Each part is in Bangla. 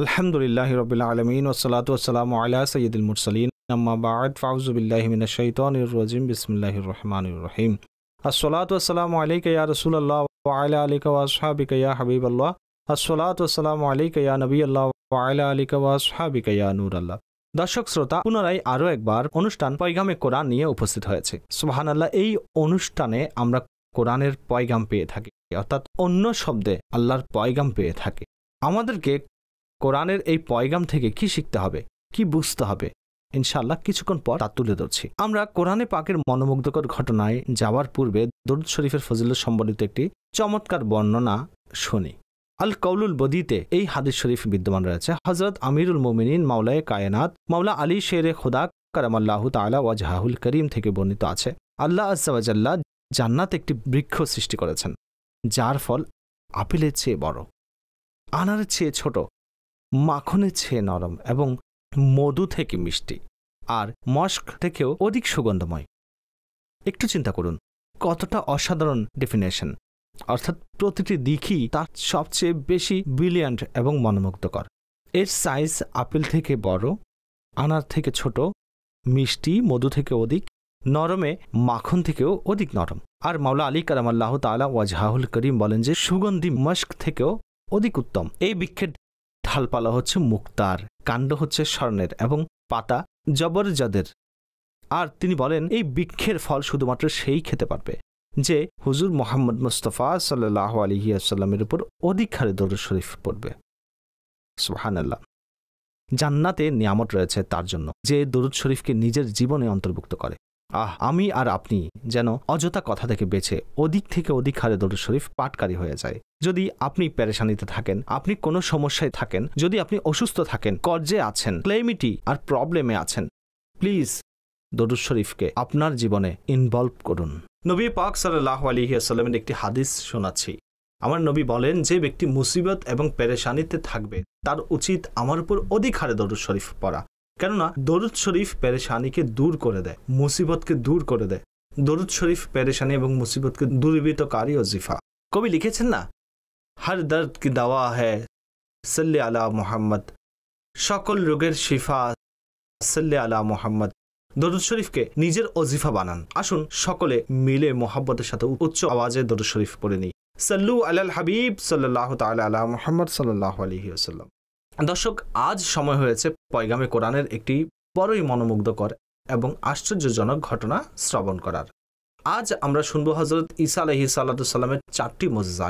الحمد للہ رب العالمین والصلاة والسلام علی سید المرسلین اما بعد فعوذ باللہ من الشیطان الرجیم بسم اللہ الرحمن الرحیم الصلاة والسلام علیکہ یا رسول اللہ وعلا علیکہ واصحابکہ یا حبیب اللہ الصلاة والسلام علیکہ یا نبی اللہ وعلا علیکہ واصحابکہ یا نور اللہ দর্শক শ্রোতা পুনরায় আরও একবার অনুষ্ঠান পয়গামে কোরআন নিয়ে উপস্থিত হয়েছে সোহান আল্লাহ এই অনুষ্ঠানে আমরা কোরআনের পয়গাম পেয়ে থাকি অর্থাৎ অন্য শব্দে আল্লাহর পয়গাম পেয়ে থাকে আমাদেরকে কোরআনের এই পয়গাম থেকে কি শিখতে হবে কি বুঝতে হবে ইনশাল্লাহ কিছুক্ষণ পর তা তুলে ধরছি আমরা কোরআনে পাকের মনোমুগ্ধকর ঘটনায় যাওয়ার পূর্বে দরুদ শরীফের ফজিল্লা সম্বলিত একটি চমৎকার বর্ণনা শুনি আল কৌলুল বদিতে এই হাদিস শরীফ বিদ্যমান রয়েছে হজরত আমিরুল মোমিনিন মাওলায় কায়নাত মাওলা আলী শের খোদা কারামাল্লাহ তালা ওয়াজাহুল করিম থেকে বর্ণিত আছে আল্লাহ আজাল্লাহ জান্নাত একটি বৃক্ষ সৃষ্টি করেছেন যার ফল আপেলের চেয়ে বড় আনারের চেয়ে ছোট মাখনের চেয়ে নরম এবং মধু থেকে মিষ্টি আর মস্ক থেকেও অধিক সুগন্ধময় একটু চিন্তা করুন কতটা অসাধারণ ডেফিনেশন অর্থাৎ প্রতিটি দিকই তার সবচেয়ে বেশি ব্রিলিয়ান্ট এবং মনোমুগ্ধকর এর সাইজ আপেল থেকে বড় আনার থেকে ছোট মিষ্টি মধু থেকে অধিক নরমে মাখন থেকেও অধিক নরম আর মাওলা আলী কালাম আল্লাহ তালা ওয়াজাহুল করিম বলেন যে সুগন্ধি মস্ক থেকেও অধিক উত্তম এই বৃক্ষের ঢালপালা হচ্ছে মুক্তার কাণ্ড হচ্ছে স্বর্ণের এবং পাতা জবরজাদের আর তিনি বলেন এই বৃক্ষের ফল শুধুমাত্র সেই খেতে পারবে যে হুজুর মোহাম্মদ মুস্তফা সাল্লাহ আলহিয়াসাল্লামের উপর অধিক হারে দৌড় শরীফ পড়বে সুহানাল্লাহ জান্নাতে নিয়ামত রয়েছে তার জন্য যে দরুদ শরীফকে নিজের জীবনে অন্তর্ভুক্ত করে আহ আমি আর আপনি যেন অযথা কথা থেকে বেছে অধিক থেকে অধিক হারে দরুদ শরীফ পাটকারী হয়ে যায় যদি আপনি প্যারেশানিতে থাকেন আপনি কোনো সমস্যায় থাকেন যদি আপনি অসুস্থ থাকেন কর্জে আছেন ক্লেমিটি আর প্রবলেমে আছেন প্লিজ দরুদ শরীফকে আপনার জীবনে ইনভলভ করুন নবী পাক সাল্লাহ আলিহাসাল্লামের একটি হাদিস শোনাচ্ছি আমার নবী বলেন যে ব্যক্তি মুসিবত এবং পেরেশানিতে থাকবে তার উচিত আমার উপর অধিক হারে দরুদ শরীফ পড়া কেননা দরুদ শরীফ পেরেশানিকে দূর করে দেয় মুসিবতকে দূর করে দেয় দরুদ শরীফ পেরেশানি এবং মুসিবতকে দূরীভূতকারী অজিফা কবি লিখেছেন না হর দর্দ কি দাওয়া হ্যায় আলা মোহাম্মদ সকল রোগের শিফা সাল্লি আলা মোহাম্মদ দরুদ শরীফকে নিজের অজিফা বানান আসুন সকলে মিলে মোহাব্বতের সাথে উচ্চ আওয়াজে দরুদ শরীফ পড়ে নিই সাল্লু আলাল হাবিব সাল্লাহ তালা আলা মোহাম্মদ সাল্লাহ আলহি আসাল্লাম দর্শক আজ সময় হয়েছে পয়গামে কোরআনের একটি বড়ই মনোমুগ্ধকর এবং আশ্চর্যজনক ঘটনা শ্রবণ করার আজ আমরা শুনব হজরত ঈসা আলহি সাল্লা সাল্লামের চারটি মজিজা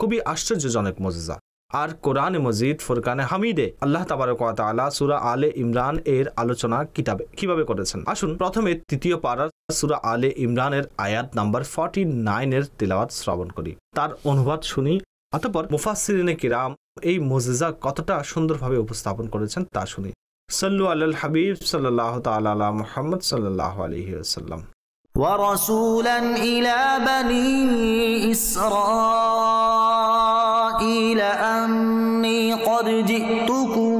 খুবই আশ্চর্যজনক মজিজা আর কোরআন মজিদ ফুরকানে হামিদে আল্লাহ তাবারক তাবারকালা সুরা আলে ইমরান এর আলোচনা কিতাবে কিভাবে করেছেন আসুন প্রথমে তৃতীয় পাড়ার সুরা আলে ইমরানের আয়াত নাম্বার ফর্টি নাইনের তেলাওয়াত শ্রবণ করি তার অনুবাদ শুনি অতপর মুফাসিরিনে কিরাম এই মজিজা কতটা সুন্দরভাবে উপস্থাপন করেছেন তা শুনি সল্লু আল হাবিব সাল্লাহ তালা মোহাম্মদ সাল্লাহ আলহি আলহিসাল্লাম ورسولا ইলা بني ইসরা قيل أني قد جئتكم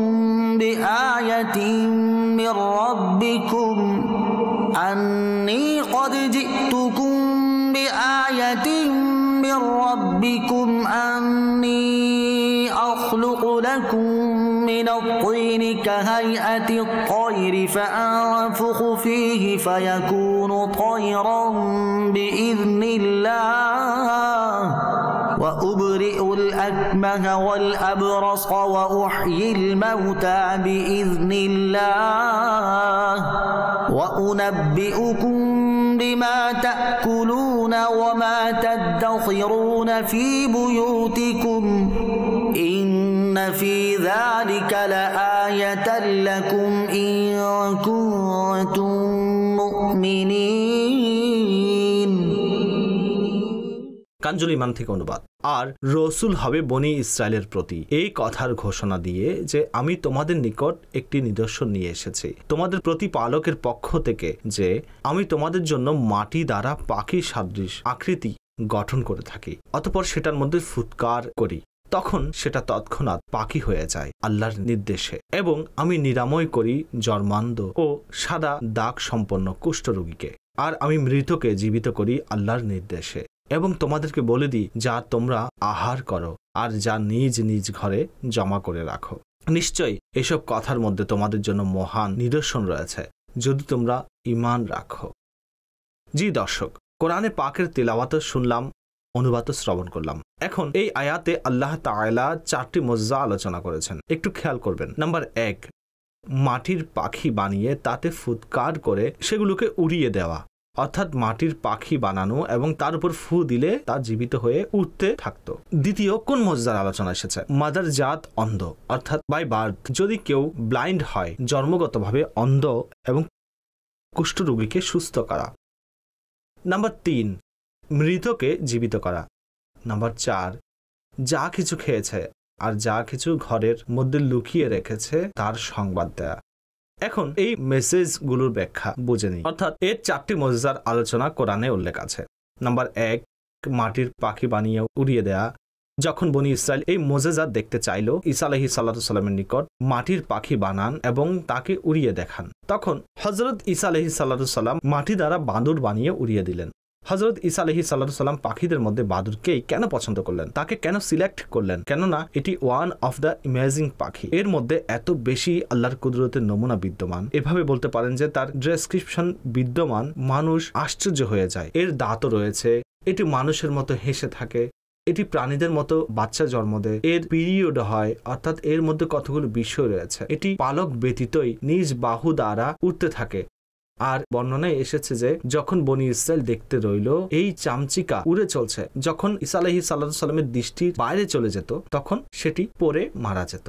بآية من ربكم أني قد جئتكم بآية من ربكم أني أخلق لكم من الطين كهيئة الطير فأنفخ فيه فيكون طيرا بإذن الله وأبرئ الأكمه والأبرص وأحيي الموتى بإذن الله وأنبئكم بما تأكلون وما تدخرون في بيوتكم إن في ذلك لآية لكم إن كنتم مؤمنين কাঞ্জুল ইমান থেকে অনুবাদ আর রসুল হবে বনি ইসরায়েলের প্রতি এই কথার ঘোষণা দিয়ে যে আমি তোমাদের নিকট একটি নিদর্শন নিয়ে এসেছি তোমাদের প্রতি পালকের পক্ষ থেকে যে আমি তোমাদের জন্য মাটি দ্বারা পাখি সাদৃশ আকৃতি গঠন করে থাকি অতপর সেটার মধ্যে ফুৎকার করি তখন সেটা তৎক্ষণাৎ পাখি হয়ে যায় আল্লাহর নির্দেশে এবং আমি নিরাময় করি জর্মান্দ ও সাদা দাগ সম্পন্ন কুষ্ঠরোগীকে আর আমি মৃতকে জীবিত করি আল্লাহর নির্দেশে এবং তোমাদেরকে বলে দিই যা তোমরা আহার করো আর যা নিজ নিজ ঘরে জমা করে রাখো নিশ্চয় এসব কথার মধ্যে তোমাদের জন্য মহান নিদর্শন রয়েছে যদি তোমরা ইমান রাখো জি দর্শক কোরআনে পাকের তেলাওয়াত শুনলাম অনুবাদ শ্রবণ করলাম এখন এই আয়াতে আল্লাহ তায়লা চারটি মজ্জা আলোচনা করেছেন একটু খেয়াল করবেন নাম্বার এক মাটির পাখি বানিয়ে তাতে ফুৎকার করে সেগুলোকে উড়িয়ে দেওয়া অর্থাৎ মাটির পাখি বানানো এবং তার উপর ফু দিলে তা জীবিত হয়ে উঠতে থাকতো দ্বিতীয় কোন মজার আলোচনা এসেছে মাদার জাত অন্ধ অর্থাৎ বাই বার্থ যদি কেউ ব্লাইন্ড হয় জন্মগতভাবে অন্ধ এবং কুষ্ঠরোগীকে সুস্থ করা নাম্বার তিন মৃতকে জীবিত করা নাম্বার চার যা কিছু খেয়েছে আর যা কিছু ঘরের মধ্যে লুকিয়ে রেখেছে তার সংবাদ দেয়া এখন এই মেসেজগুলোর ব্যাখ্যা বুঝে নিই অর্থাৎ এর চারটি মজার আলোচনা কোরআনে উল্লেখ আছে নাম্বার এক মাটির পাখি বানিয়ে উড়িয়ে দেয়া যখন বনি ইসরায়েল এই মোজেজা দেখতে চাইল ইসা আলহি সাল্লামের নিকট মাটির পাখি বানান এবং তাকে উড়িয়ে দেখান তখন হজরত ইসা আলহি সাল্লাম মাটি দ্বারা বাঁদর বানিয়ে উড়িয়ে দিলেন হজরত ইসা আলহি সাল্লাম পাখিদের মধ্যে বাদুরকেই কেন পছন্দ করলেন তাকে কেন সিলেক্ট করলেন কেননা এটি ওয়ান অফ দ্য ইমেজিং পাখি এর মধ্যে এত বেশি আল্লাহর কুদরতের নমুনা বিদ্যমান এভাবে বলতে পারেন যে তার ড্রেসক্রিপশন বিদ্যমান মানুষ আশ্চর্য হয়ে যায় এর দাঁতও রয়েছে এটি মানুষের মতো হেসে থাকে এটি প্রাণীদের মতো বাচ্চা জন্ম দেয় এর পিরিয়ড হয় অর্থাৎ এর মধ্যে কতগুলো বিষয় রয়েছে এটি পালক ব্যতীতই নিজ বাহু দ্বারা উঠতে থাকে আর বর্ণনায় এসেছে যে যখন বনি ইসরায়েল দেখতে রইল এই চামচিকা উড়ে চলছে যখন ইসা আলহি সাল্লা সাল্লামের দৃষ্টির বাইরে চলে যেত তখন সেটি পরে মারা যেত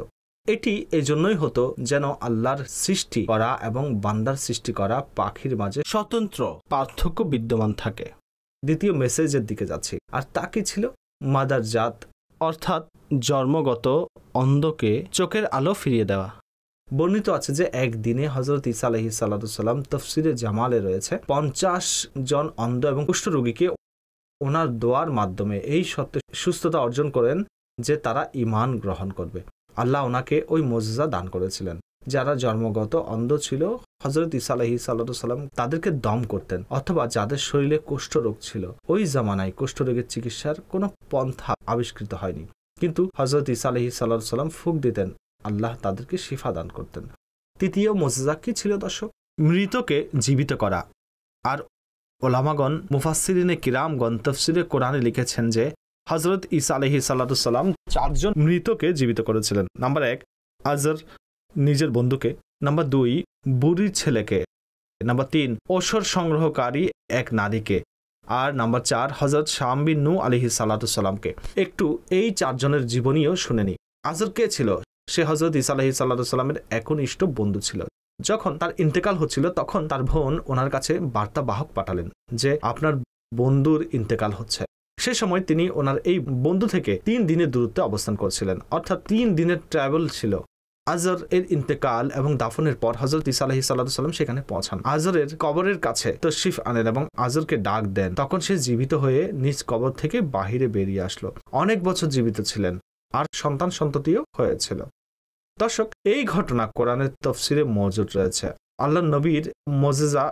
এটি এজন্যই হতো যেন আল্লাহর সৃষ্টি করা এবং বান্দার সৃষ্টি করা পাখির মাঝে স্বতন্ত্র পার্থক্য বিদ্যমান থাকে দ্বিতীয় মেসেজের দিকে যাচ্ছি আর তা কি ছিল মাদার জাত অর্থাৎ জন্মগত অন্ধকে চোখের আলো ফিরিয়ে দেওয়া বর্ণিত আছে যে একদিনে হজরত ইসা আলহি সাল্লাম তফসিরে জামালে রয়েছে পঞ্চাশ জন অন্ধ এবং কুষ্ঠরোগীকে ওনার দোয়ার মাধ্যমে এই সত্ত্বে সুস্থতা অর্জন করেন যে তারা ইমান গ্রহণ করবে আল্লাহ ওনাকে ওই মজিজা দান করেছিলেন যারা জন্মগত অন্ধ ছিল হজরত ইসা আলহি সাল্লাম তাদেরকে দম করতেন অথবা যাদের শরীরে কুষ্ঠরোগ ছিল ওই জামানায় কুষ্ঠরোগের চিকিৎসার কোনো পন্থা আবিষ্কৃত হয়নি কিন্তু হজরত ইসা আলহি সাল্লাহ সাল্লাম ফুক দিতেন আল্লাহ তাদেরকে শিফা দান করতেন তৃতীয় মোজেজা কি ছিল দর্শক মৃতকে জীবিত করা আর ওলামাগণ মুফাসিরিনে কিরামগণ তফসিরে কোরআনে লিখেছেন যে হজরত ইসা আলহি সাল্লাতুসাল্লাম চারজন মৃতকে জীবিত করেছিলেন নাম্বার এক আজর নিজের বন্ধুকে নাম্বার দুই বুড়ির ছেলেকে নাম্বার তিন ওসর সংগ্রহকারী এক নারীকে আর নাম্বার চার হজরত শামবিন্নু আলহি সাল্লাতুসাল্লামকে একটু এই চারজনের জীবনীও শুনেনি আজর কে ছিল সে হজরত ইসা আলাহি সাল্লা সাল্লামের একনিষ্ঠ বন্ধু ছিল যখন তার ইন্তেকাল হচ্ছিল তখন তার বোন ওনার কাছে বার্তা বাহক পাঠালেন যে আপনার বন্ধুর ইন্তেকাল হচ্ছে সে সময় তিনি ওনার এই বন্ধু থেকে তিন দিনের দূরত্বে অবস্থান করছিলেন অর্থাৎ তিন দিনের ট্রাভেল ছিল আজর এর ইন্তেকাল এবং দাফনের পর হজরত ইসা আলহি সাল্লাম সেখানে পৌঁছান আজরের কবরের কাছে তশিফ আনেন এবং আজরকে ডাক দেন তখন সে জীবিত হয়ে নিজ কবর থেকে বাহিরে বেরিয়ে আসলো অনেক বছর জীবিত ছিলেন আর সন্তান সন্ততিও হয়েছিল দর্শক এই ঘটনা কোরআনের তফসিরে মজুদ রয়েছে আল্লাহ নবীর মজেজা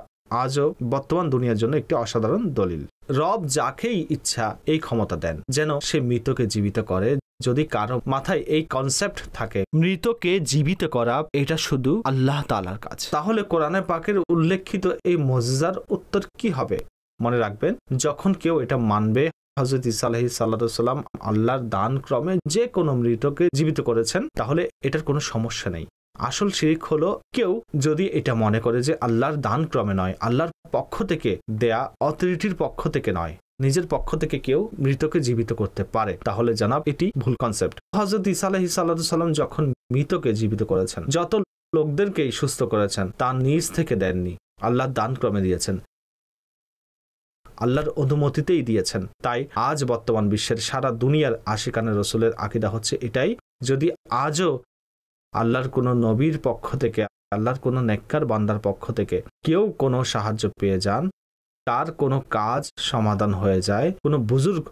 আজও বর্তমান দুনিয়ার জন্য একটি অসাধারণ দলিল রব যাকেই ইচ্ছা এই ক্ষমতা দেন যেন সে মৃতকে জীবিত করে যদি কারো মাথায় এই কনসেপ্ট থাকে মৃতকে জীবিত করা এটা শুধু আল্লাহ তালার কাজ তাহলে কোরআনে পাকের উল্লেখিত এই মজিজার উত্তর কি হবে মনে রাখবেন যখন কেউ এটা মানবে হজরত ইসা আলহি আল্লাহর দান ক্রমে যে কোনো মৃতকে জীবিত করেছেন তাহলে এটার কোনো সমস্যা নেই আসল শিরিক হলো কেউ যদি এটা মনে করে যে আল্লাহর দান ক্রমে নয় আল্লাহর পক্ষ থেকে দেয়া অথরিটির পক্ষ থেকে নয় নিজের পক্ষ থেকে কেউ মৃতকে জীবিত করতে পারে তাহলে জানাব এটি ভুল কনসেপ্ট হজরত ইসা আলহি সাল্লাম যখন মৃতকে জীবিত করেছেন যত লোকদেরকেই সুস্থ করেছেন তা নিজ থেকে দেননি আল্লাহ দান ক্রমে দিয়েছেন আল্লাহর অনুমতিতেই দিয়েছেন তাই আজ বর্তমান বিশ্বের সারা দুনিয়ার আশিকানে রসুলের আকিদা হচ্ছে এটাই যদি আজও আল্লাহর কোনো নবীর পক্ষ থেকে আল্লাহর কোনো নেককার বান্দার পক্ষ থেকে কেউ কোনো সাহায্য পেয়ে যান তার কোনো কাজ সমাধান হয়ে যায় কোনো বুজুর্গ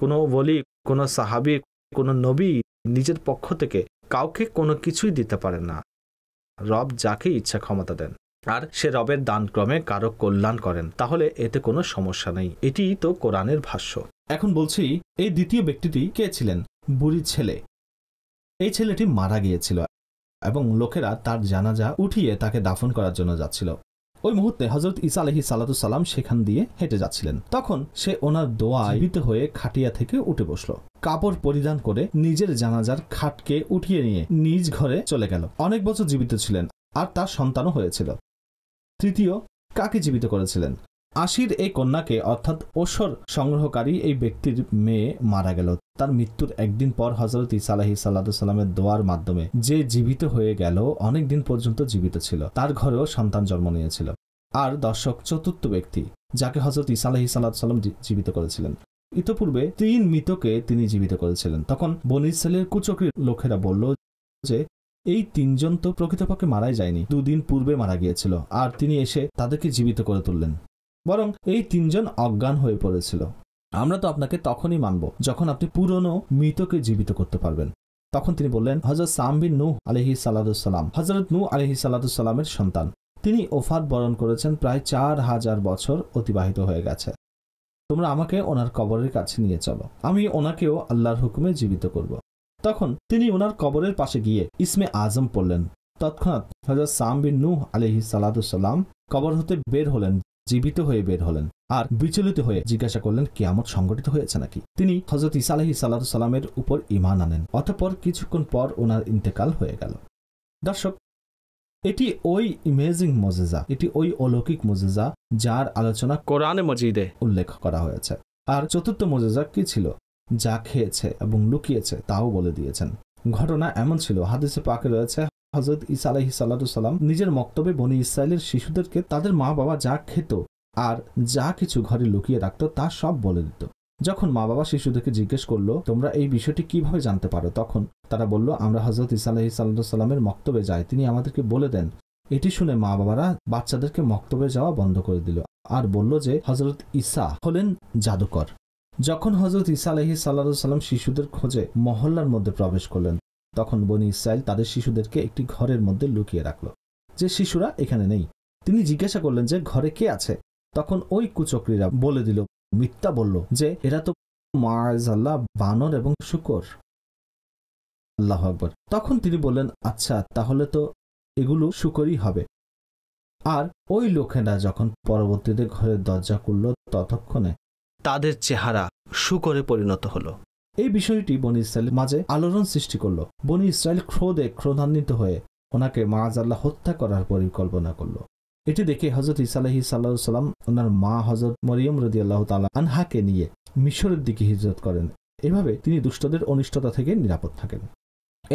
কোনো বলি কোনো সাহাবি কোনো নবী নিজের পক্ষ থেকে কাউকে কোনো কিছুই দিতে পারে না রব যাকে ইচ্ছা ক্ষমতা দেন আর সে রবের দানক্রমে কারো কল্যাণ করেন তাহলে এতে কোনো সমস্যা নেই এটি তো কোরআনের ভাষ্য এখন বলছি এই দ্বিতীয় ব্যক্তিটি কে ছিলেন বুড়ি ছেলে এই ছেলেটি মারা গিয়েছিল এবং লোকেরা তার জানাজা উঠিয়ে তাকে দাফন করার জন্য যাচ্ছিল ওই মুহূর্তে হজরত ইসা আলহি সালাতু সালাম সেখান দিয়ে হেঁটে যাচ্ছিলেন তখন সে ওনার দোয়া জীবিত হয়ে খাটিয়া থেকে উঠে বসল কাপড় পরিধান করে নিজের জানাজার খাটকে উঠিয়ে নিয়ে নিজ ঘরে চলে গেল অনেক বছর জীবিত ছিলেন আর তার সন্তানও হয়েছিল তৃতীয় কাকে জীবিত করেছিলেন আশির এই কন্যাকে অর্থাৎ ওসর সংগ্রহকারী এই ব্যক্তির মেয়ে মারা গেল তার মৃত্যুর একদিন পর হজরত ইসা সাল্লা সাল্লামের দোয়ার মাধ্যমে যে জীবিত হয়ে গেল অনেক দিন পর্যন্ত জীবিত ছিল তার ঘরেও সন্তান জন্ম নিয়েছিল আর দর্শক চতুর্থ ব্যক্তি যাকে হজরত ইসা সাল্লা সাল্লাম জীবিত করেছিলেন ইতোপূর্বে তিন মৃতকে তিনি জীবিত করেছিলেন তখন বনিসালের কুচকরির লোকেরা বলল যে এই তিনজন তো প্রকৃতপক্ষে মারাই যায়নি দুদিন পূর্বে মারা গিয়েছিল আর তিনি এসে তাদেরকে জীবিত করে তুললেন বরং এই তিনজন অজ্ঞান হয়ে পড়েছিল আমরা তো আপনাকে তখনই মানব যখন আপনি পুরনো মৃতকে জীবিত করতে পারবেন তখন তিনি বললেন হজরত সামবিন নূ আলহি সাল্লাদুসাল্লাম হজরত নূ আলহি সাল্লাদুসাল্লামের সন্তান তিনি ওফাত বরণ করেছেন প্রায় চার হাজার বছর অতিবাহিত হয়ে গেছে তোমরা আমাকে ওনার কবরের কাছে নিয়ে চলো আমি ওনাকেও আল্লাহর হুকুমে জীবিত করব। তখন তিনি ওনার কবরের পাশে গিয়ে ইসমে আজম পড়লেন তৎক্ষণাৎ হজরত সাম বিন নূহ আলহি সালাদুসাল্লাম কবর হতে বের হলেন জীবিত হয়ে বের হলেন আর বিচলিত হয়ে জিজ্ঞাসা করলেন কিয়ামত সংগঠিত হয়েছে নাকি তিনি হজরত ইসা আলহি সাল্লাহসাল্লামের উপর ইমান আনেন অতঃপর কিছুক্ষণ পর ওনার ইন্তেকাল হয়ে গেল দর্শক এটি ওই ইমেজিং মজেজা এটি ওই অলৌকিক মজেজা যার আলোচনা কোরআনে মজিদে উল্লেখ করা হয়েছে আর চতুর্থ মজেজা কি ছিল যা খেয়েছে এবং লুকিয়েছে তাও বলে দিয়েছেন ঘটনা এমন ছিল হাদিসে পাকে রয়েছে হজরত ইসা আলাহি সাল্লাম নিজের মক্তবে বনি ইসরায়েলের শিশুদেরকে তাদের মা বাবা যা খেত আর যা কিছু ঘরে লুকিয়ে রাখত তা সব বলে দিত যখন মা বাবা শিশুদেরকে জিজ্ঞেস করলো তোমরা এই বিষয়টি কিভাবে জানতে পারো তখন তারা বলল আমরা হজরত ইসা আলাহি সাল্লামের মক্তবে যাই তিনি আমাদেরকে বলে দেন এটি শুনে মা বাবারা বাচ্চাদেরকে মক্তবে যাওয়া বন্ধ করে দিল আর বলল যে হজরত ইসা হলেন জাদুকর যখন হজরত ইসা আলহি সাল্লা সাল্লাম শিশুদের খোঁজে মহল্লার মধ্যে প্রবেশ করলেন তখন বনি ইসরায়েল তাদের শিশুদেরকে একটি ঘরের মধ্যে লুকিয়ে রাখল যে শিশুরা এখানে নেই তিনি জিজ্ঞাসা করলেন যে ঘরে কে আছে তখন ওই কুচক্রীরা বলে দিল মিথ্যা বলল যে এরা তো মাজাল্লাহ বানর এবং শুকর আল্লাহ আকবর তখন তিনি বললেন আচ্ছা তাহলে তো এগুলো শুকরই হবে আর ওই লোকেরা যখন পরবর্তীতে ঘরের দরজা করল ততক্ষণে তাদের চেহারা শুকরে পরিণত হলো এই বিষয়টি বনি ইসরায়েলের মাঝে আলোড়ন সৃষ্টি করল বনি ইসরায়েল ক্রোধে ক্রোধান্বিত হয়ে ওনাকে মাজ আল্লাহ হত্যা করার পরিকল্পনা করল এটি দেখে হজরত ইসালাহি সাল্লাহ সাল্লাম ওনার মা হজরত মরিয়ম রদি আল্লাহ তালা আনহাকে নিয়ে মিশরের দিকে হিজরত করেন এভাবে তিনি দুষ্টদের অনিষ্টতা থেকে নিরাপদ থাকেন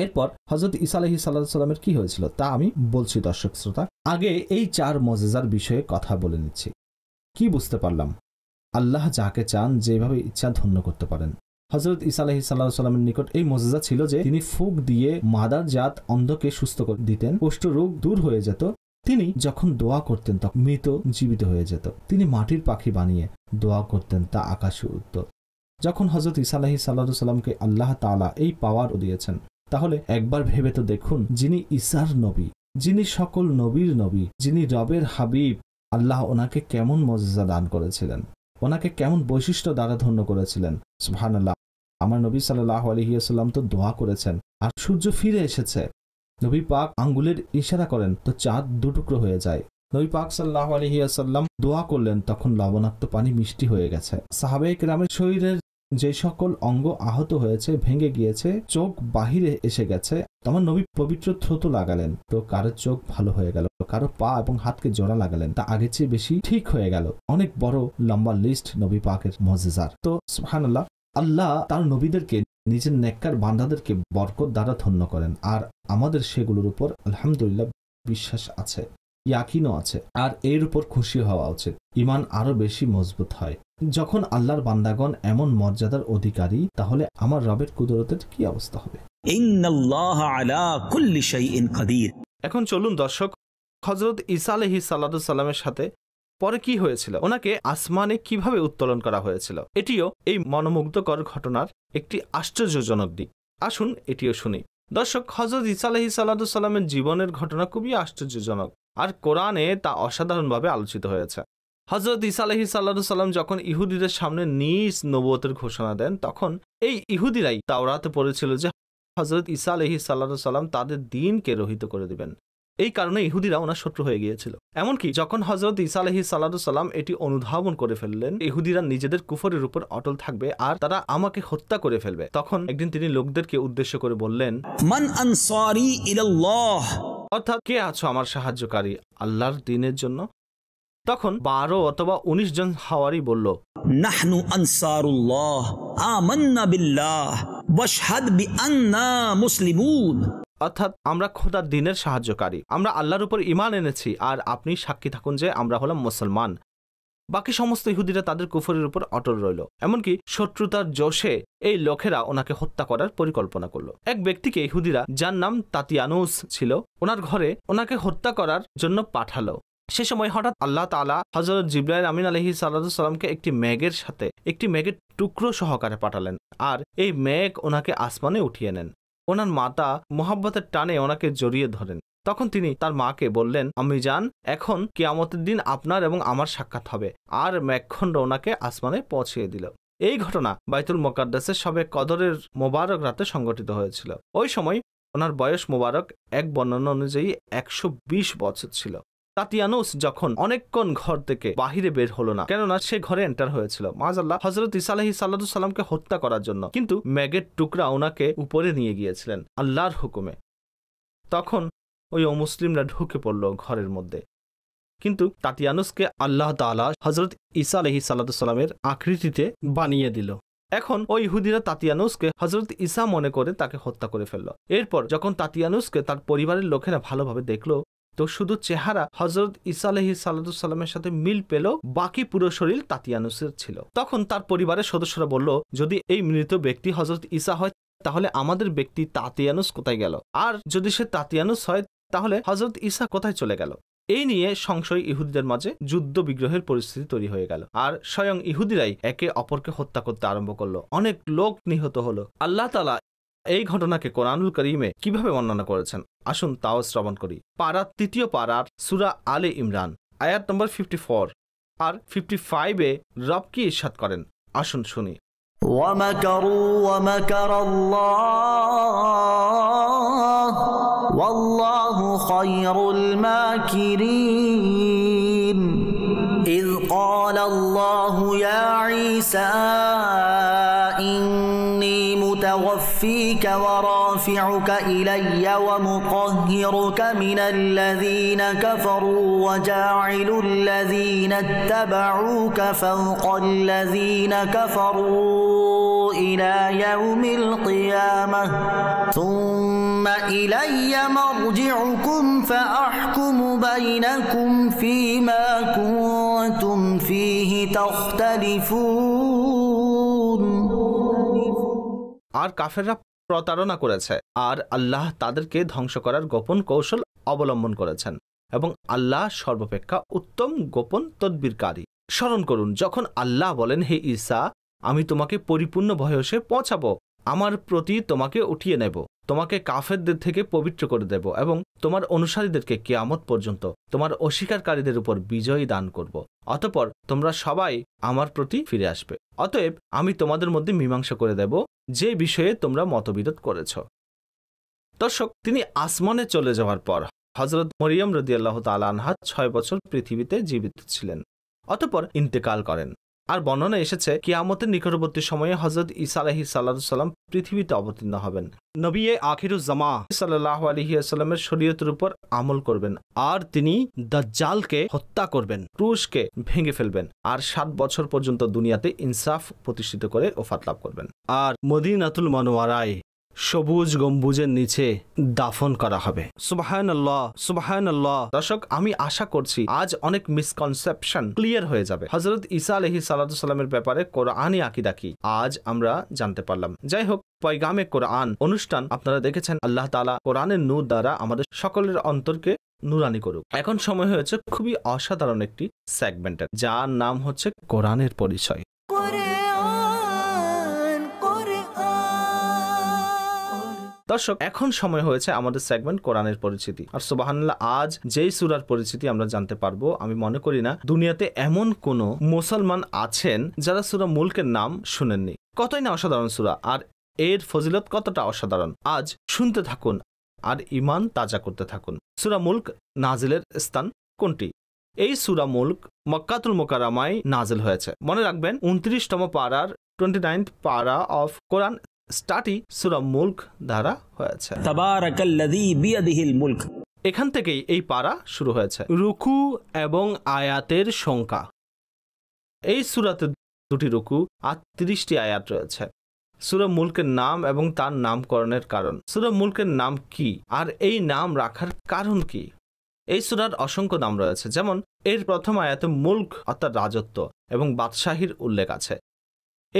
এরপর হজরত ইসালাহি সাল্লাহ সাল্লামের কি হয়েছিল তা আমি বলছি দর্শক শ্রোতা আগে এই চার মজেজার বিষয়ে কথা বলে নিচ্ছি কি বুঝতে পারলাম আল্লাহ যাকে চান যেভাবে ইচ্ছা ধন্য করতে পারেন হজরত ইসা আলহি সাল্লাহ সাল্লামের নিকট এই মজিজা ছিল যে তিনি ফুক দিয়ে মাদার জাত অন্ধকে সুস্থ করে দিতেন রোগ দূর হয়ে যেত তিনি যখন দোয়া করতেন তখন মৃত জীবিত হয়ে যেত তিনি মাটির পাখি বানিয়ে দোয়া করতেন তা আকাশে উঠত যখন হজরত ইসা আলহি সাল্লাহ সাল্লামকে আল্লাহ তালা এই পাওয়ার দিয়েছেন তাহলে একবার ভেবে তো দেখুন যিনি ইসার নবী যিনি সকল নবীর নবী যিনি রবের হাবিব আল্লাহ ওনাকে কেমন মজিজা দান করেছিলেন ওনাকে কেমন বৈশিষ্ট্য দ্বারা ধন্য করেছিলেন সুহানাল্লাহ আমার নবী সাল্লাহ আলহিয়াসাল্লাম তো দোয়া করেছেন আর সূর্য ফিরে এসেছে নবী পাক আঙ্গুলের ইশারা করেন তো চাঁদ দুটুকরো হয়ে যায় নবী পাক সাল্লাহ আলহিয়াসাল্লাম দোয়া করলেন তখন লবণাক্ত পানি মিষ্টি হয়ে গেছে সাহাবেক রামের শরীরের যে সকল অঙ্গ আহত হয়েছে ভেঙে গিয়েছে চোখ বাহিরে এসে গেছে তখন নবী পবিত্র থ্রোত লাগালেন তো কারো চোখ ভালো হয়ে গেল কারো পা এবং হাতকে জোড়া লাগালেন তা আগের চেয়ে বেশি ঠিক হয়ে গেল অনেক বড় লম্বা লিস্ট নবী পাকের মজেজার তো হানাল্লাহ আল্লাহ তার নবীদেরকে নিজের নেককার বান্দাদেরকে বরকত দ্বারা ধন্য করেন আর আমাদের সেগুলোর উপর আলহামদুলিল্লাহ বিশ্বাস আছে ইয়াকিনও আছে আর এর উপর খুশি হওয়া উচিত ইমান আরও বেশি মজবুত হয় যখন আল্লাহর বান্দাগণ এমন মর্যাদার অধিকারী তাহলে আমার রবের কুদরতের কি অবস্থা হবে এখন চলুন দর্শক হজরত ইসা আলহি সাল্লামের সাথে পরে কি হয়েছিল ওনাকে আসমানে কিভাবে উত্তোলন করা হয়েছিল এটিও এই মনোমুগ্ধকর ঘটনার একটি আশ্চর্যজনক দিক আসুন এটিও শুনি দর্শক হজরত ইসা আলহি সাল্লামের জীবনের ঘটনা খুবই আশ্চর্যজনক আর কোরআনে তা অসাধারণভাবে আলোচিত হয়েছে হজরত ইসা আলহি সাল্লা সাল্লাম যখন ইহুদিদের সামনে নিজ নবতের ঘোষণা দেন তখন এই ইহুদিরাই তাওরাতে পড়েছিল যে হজরত ইসা আলহি সাল্লা সাল্লাম তাদের দিনকে রহিত করে দেবেন এই কারণে ইহুদিরা ওনার শত্রু হয়ে গিয়েছিল এমনকি যখন হজরত ইসা আলহি সাল্লাম এটি অনুধাবন করে ফেললেন ইহুদিরা নিজেদের কুফরের উপর অটল থাকবে আর তারা আমাকে হত্যা করে ফেলবে তখন একদিন তিনি লোকদেরকে উদ্দেশ্য করে বললেন মান অর্থাৎ কে আছো আমার সাহায্যকারী আল্লাহর দিনের জন্য তখন বারো অথবা উনিশ জন হাওয়ারি বলল নাহনু আনসারুল্লাহ আমান্না বিল্লাহ মুসলিমুন অর্থাৎ আমরা খোদার দিনের সাহায্যকারী আমরা আল্লাহর উপর ইমান এনেছি আর আপনি সাক্ষী থাকুন যে আমরা হলাম মুসলমান বাকি সমস্ত ইহুদিরা তাদের কুফরের উপর অটল রইল এমনকি শত্রুতার জোশে এই লোকেরা ওনাকে হত্যা করার পরিকল্পনা করলো এক ব্যক্তিকে ইহুদিরা যার নাম তাতিয়ানুস ছিল ওনার ঘরে ওনাকে হত্যা করার জন্য পাঠালো সে সময় হঠাৎ আল্লাহ তালা হজরত জিব্রাইল আমিন আলহি সাল্লামকে একটি ম্যাগের সাথে একটি ম্যাগের টুকরো সহকারে পাঠালেন আর এই ম্যাগ ওনাকে আসমানে উঠিয়ে নেন ওনার মাতা মোহাব্বতের টানে ওনাকে জড়িয়ে ধরেন তখন তিনি তার মাকে বললেন আমি যান এখন কেয়ামতের দিন আপনার এবং আমার সাক্ষাৎ হবে আর ম্যাগখণ্ড ওনাকে আসমানে পৌঁছিয়ে দিল এই ঘটনা বাইতুল মোকাদ্দাসের সবে কদরের মোবারক রাতে সংগঠিত হয়েছিল ওই সময় ওনার বয়স মোবারক এক বর্ণনা অনুযায়ী একশো বছর ছিল তাতিয়ানুস যখন অনেকক্ষণ ঘর থেকে বাহিরে বের হলো না কেননা সে ঘরে এন্টার হয়েছিল মাজাল্লাহ হজরত ইসালাহি সাল্লা সাল্লামকে হত্যা করার জন্য কিন্তু ম্যাগের টুকরা ওনাকে উপরে নিয়ে গিয়েছিলেন আল্লাহর হুকুমে তখন ওই অমুসলিমরা ঢুকে পড়ল ঘরের মধ্যে কিন্তু তাতিয়ানুসকে আল্লাহ তালা হজরত ইসা আলহি সাল্লা সাল্লামের আকৃতিতে বানিয়ে দিল এখন ওই ইহুদিরা তাতিয়ানুসকে হজরত ইসা মনে করে তাকে হত্যা করে ফেলল এরপর যখন তাতিয়ানুসকে তার পরিবারের লোকেরা ভালোভাবে দেখলো তো শুধু চেহারা হজরত ইসা আলহি সাল্লামের সাথে মিল পেল বাকি পুরো শরীর তাতিয়ানুসের ছিল তখন তার পরিবারের সদস্যরা বলল যদি এই মৃত ব্যক্তি হজরত ইসা হয় তাহলে আমাদের ব্যক্তি তাতিয়ানুস কোথায় গেল আর যদি সে তাতিয়ানুস হয় তাহলে হজরত ইসা কোথায় চলে গেল এই নিয়ে সংশয় ইহুদিদের মাঝে যুদ্ধ বিগ্রহের পরিস্থিতি তৈরি হয়ে গেল আর স্বয়ং ইহুদিরাই একে অপরকে হত্যা করতে আরম্ভ করলো অনেক লোক নিহত হলো আল্লাহ তালা এই ঘটনাকে কোরআনুল করিমে কিভাবে বর্ণনা করেছেন আসুন তাও শ্রবণ করি পাড়ার তৃতীয় পাড়ার সুরা আলে ইমরান আয়াত নম্বর ফিফটি ফোর আর ফিফটি ফাইভে রবকে ইসাদ করেন আসুন শুনি ومكروا إذ قال الله يا عيسى متوفيك ورافعك إلي ومطهرك من الذين كفروا وجاعل الذين اتبعوك فوق الذين كفروا إلى يوم القيامة ثم إلي مرجعكم فأحكم بينكم فيما كنتم فيه تختلفون আর কাফেররা প্রতারণা করেছে আর আল্লাহ তাদেরকে ধ্বংস করার গোপন কৌশল অবলম্বন করেছেন এবং আল্লাহ সর্বাপেক্ষা উত্তম গোপন তদ্বিরকারী স্মরণ করুন যখন আল্লাহ বলেন হে ঈসা আমি তোমাকে পরিপূর্ণ বয়সে পৌঁছাব আমার প্রতি তোমাকে উঠিয়ে নেব তোমাকে কাফেরদের থেকে পবিত্র করে দেব এবং তোমার অনুসারীদেরকে কেয়ামত পর্যন্ত তোমার অস্বীকারীদের উপর বিজয়ী দান করব অতপর তোমরা সবাই আমার প্রতি ফিরে আসবে অতএব আমি তোমাদের মধ্যে মীমাংসা করে দেব যে বিষয়ে তোমরা মতবিরোধ করেছ দর্শক তিনি আসমানে চলে যাওয়ার পর হজরত মরিয়ম রদিয়াল্লাহ তাল আনহা ছয় বছর পৃথিবীতে জীবিত ছিলেন অতপর ইন্তেকাল করেন আর বর্ণনা এসেছে কিয়ামতের নিকটবর্তী সময়ে হজরত ইসা আলহি সাল্লাম পৃথিবীতে অবতীর্ণ হবেন নবী আখিরুজ্জামা সাল্লাহ আলহিয়াস্লামের শরীয়তের উপর আমল করবেন আর তিনি জালকে হত্যা করবেন ক্রুশকে ভেঙে ফেলবেন আর সাত বছর পর্যন্ত দুনিয়াতে ইনসাফ প্রতিষ্ঠিত করে ওফাত লাভ করবেন আর মদিনাতুল মনোয়ারায় সবুজ গম্বুজের নিচে দাফন করা হবে দর্শক আমি আশা করছি আজ অনেক মিসকনসেপশন ক্লিয়ার হয়ে যাবে হজরত ইসা আলহি সালাতামের ব্যাপারে কোরআনই আঁকি ডাকি আজ আমরা জানতে পারলাম যাই হোক পয়গামে কোরআন অনুষ্ঠান আপনারা দেখেছেন আল্লাহ তালা কোরআনের নূর দ্বারা আমাদের সকলের অন্তরকে নুরানি করুক এখন সময় হয়েছে খুবই অসাধারণ একটি সেগমেন্টের যার নাম হচ্ছে কোরআনের পরিচয় দর্শক এখন সময় হয়েছে আমাদের সেগমেন্ট কোরআনের পরিচিতি আর সোবাহান্লা আজ যেই সুরার পরিচিতি আমরা জানতে পারবো আমি মনে করি না দুনিয়াতে এমন কোনো মুসলমান আছেন যারা সুরা মুলকের নাম শুনেননি কতই না অসাধারণ সুরা আর এর ফজিলত কতটা অসাধারণ আজ শুনতে থাকুন আর ইমান তাজা করতে থাকুন সুরা মুলক নাজিলের স্থান কোনটি এই সুরা মুলক মক্কাতুল মোকারামায় নাজিল হয়েছে মনে রাখবেন উনত্রিশতম পাড়ার টোয়েন্টি নাইন্থ পাড়া অফ কোরআন স্টাডি সুরা মুল্ক দ্বারা হয়েছে এখান থেকেই এই পারা শুরু হয়েছে রুকু এবং আয়াতের সংখ্যা এই সুরাতে দুটি রুকু আটত্রিশটি আয়াত রয়েছে সুরা মুলকের নাম এবং তার নামকরণের কারণ সুরা মুলকের নাম কি আর এই নাম রাখার কারণ কি এই সুরার অসংখ্য নাম রয়েছে যেমন এর প্রথম আয়াতে মুল্ক অর্থাৎ রাজত্ব এবং বাদশাহীর উল্লেখ আছে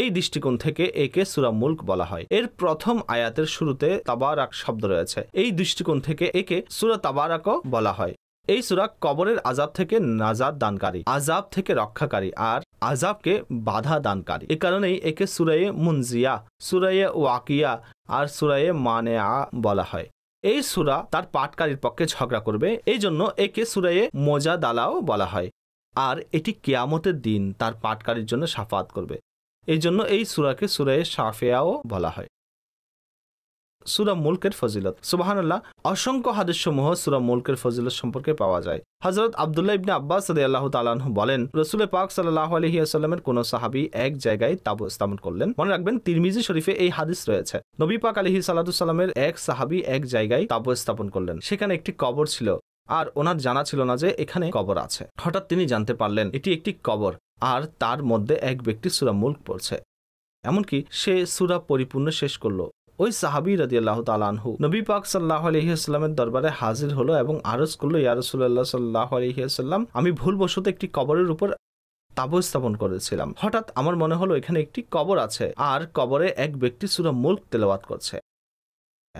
এই দৃষ্টিকোণ থেকে একে সুরা মুল্ক বলা হয় এর প্রথম আয়াতের শুরুতে তাবারাক শব্দ রয়েছে এই দৃষ্টিকোণ থেকে একে সুরা তাবারাকও বলা হয় এই সুরা কবরের আজাব থেকে নাজাদ দানকারী আজাব থেকে রক্ষাকারী আর আজাবকে বাধা দানকারী এ কারণেই একে সুরাইয়ে মুনজিয়া সুরাইয়ে ওয়াকিয়া আর সুরাইয়ে মানেয়া বলা হয় এই সুরা তার পাটকারীর পক্ষে ঝগড়া করবে এই জন্য একে সুরাইয়ে মোজা দালাও বলা হয় আর এটি কেয়ামতের দিন তার পাটকারীর জন্য সাফাত করবে এই জন্য এই সুরাকে সুরায় সাফেয়াও বলা হয় সুরা মুলকের ফজিলত সুবাহান্লাহ অসংখ্য হাদিস সমূহ সুরা মুলকের ফজিলত সম্পর্কে পাওয়া যায় হজরত আবদুল্লাহ ইবনে আব্বাস আলী আল্লাহ তালাহ বলেন রসুল পাক সাল্লাহ আলহি আসাল্লামের কোন সাহাবি এক জায়গায় তাবু স্থাপন করলেন মনে রাখবেন তিরমিজি শরীফে এই হাদিস রয়েছে নবী পাক আলহি সাল্লামের এক সাহাবি এক জায়গায় তাবু স্থাপন করলেন সেখানে একটি কবর ছিল আর ওনার জানা ছিল না যে এখানে কবর আছে হঠাৎ তিনি জানতে পারলেন এটি একটি কবর আর তার মধ্যে এক ব্যক্তি সুরা মুল্ক পড়ছে এমনকি সে সুরা পরিপূর্ণ শেষ করলো ওই সাহাবি রাজি আল্লাহ তালানহু নবী পাক সাল্লাহ আলহিহাস্লামের দরবারে হাজির হলো এবং আরজ করলো ইয়ারসুল্লাহ সাল্লাহ আলহিহাস্লাম আমি ভুলবশত একটি কবরের উপর তাবু স্থাপন করেছিলাম হঠাৎ আমার মনে হলো এখানে একটি কবর আছে আর কবরে এক ব্যক্তি সুরা মুল্ক তেলাওয়াত করছে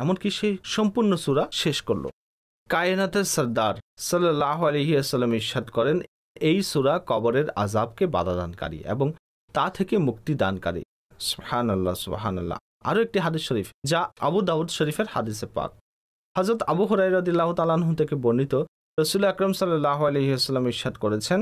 এমনকি সে সম্পূর্ণ সুরা শেষ করলো কায়নাতের সর্দার সাল্লাহ আলহিহাস্লাম ইস্বাদ করেন এই সুরা কবরের আজাবকে বাধাদানকারী এবং তা থেকে মুক্তি দানকারী সুহান আল্লাহ সুহান আল্লাহ আরও একটি হাদিস শরীফ যা আবু দাউদ শরীফের হাদিসে পাক হজরত আবু হরাইরদিল্লাহ তালাহু থেকে বর্ণিত রসুল আকরম সাল্লাহ আলহিহাস্লাম ইস্বাদ করেছেন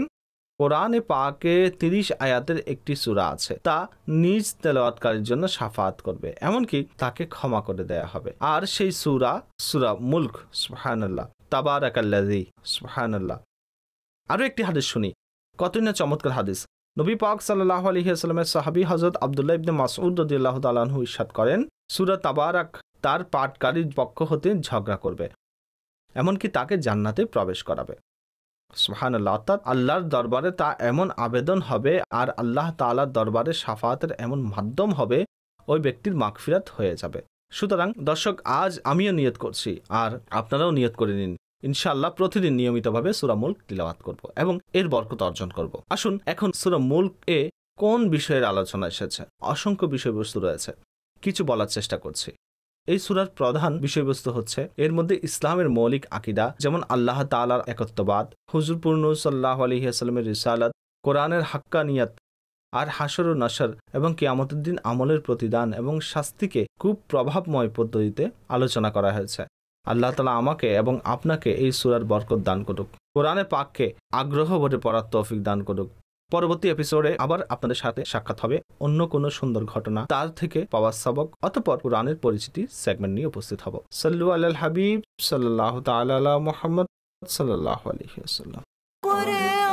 কোরআনে পাকে তিরিশ আয়াতের একটি সুরা আছে তা নিজ তেলওয়াতকারীর জন্য সাফাত করবে এমনকি তাকে ক্ষমা করে দেয়া হবে আর সেই সুরা সুরা মুল্ক সুহানাল্লাহ তাবারাকাল্লাজি সুহানাল্লাহ আরও একটি হাদিস শুনি কতই না চমৎকার হাদিস নবী পাক সাল্লাহ আলহিহাস্লামের সাহাবি হজরত আবদুল্লাহ ইবনে মাসউদ রদিল্লাহ তালাহু ইসাদ করেন সুরত আবারাক তার পাটকারীর পক্ষ হতে ঝগড়া করবে এমনকি তাকে জান্নাতে প্রবেশ করাবে সুহান আল্লাহ অর্থাৎ আল্লাহর দরবারে তা এমন আবেদন হবে আর আল্লাহ তালার দরবারে সাফাতের এমন মাধ্যম হবে ওই ব্যক্তির মাগফিরাত হয়ে যাবে সুতরাং দর্শক আজ আমিও নিয়ত করছি আর আপনারাও নিয়ত করে নিন ইনশাল্লাহ প্রতিদিন নিয়মিতভাবে সুরামুল্ক তিলাবাত করব এবং এর বরকত অর্জন করব আসুন এখন সুরামুল্ক এ কোন বিষয়ের আলোচনা এসেছে অসংখ্য বিষয়বস্তু রয়েছে কিছু বলার চেষ্টা করছি এই সুরার প্রধান বিষয়বস্তু হচ্ছে এর মধ্যে ইসলামের মৌলিক আকিদা যেমন আল্লাহ তালার একত্ববাদ হুজুরপূর্ণ সাল্লাহ আলহিহাস্লামের রিসালাত কোরআনের হাক্কানিয়াত আর হাসর ও নাসর এবং কিয়ামতুদ্দিন আমলের প্রতিদান এবং শাস্তিকে খুব প্রভাবময় পদ্ধতিতে আলোচনা করা হয়েছে আল্লাহ তালা আমাকে এবং আপনাকে এই সুরার বরকত দান করুক কোরআনে পাককে আগ্রহ ভরে পড়ার তৌফিক দান করুক পরবর্তী এপিসোডে আবার আপনাদের সাথে সাক্ষাৎ হবে অন্য কোনো সুন্দর ঘটনা তার থেকে পাওয়া সবক অতপর কোরআনের পরিচিতি সেগমেন্ট নিয়ে উপস্থিত হব সাল্লু আল্লাহ হাবিব সাল্লাহ তাল্লাহ মোহাম্মদ সাল্লাহ আলহিহাল্লাম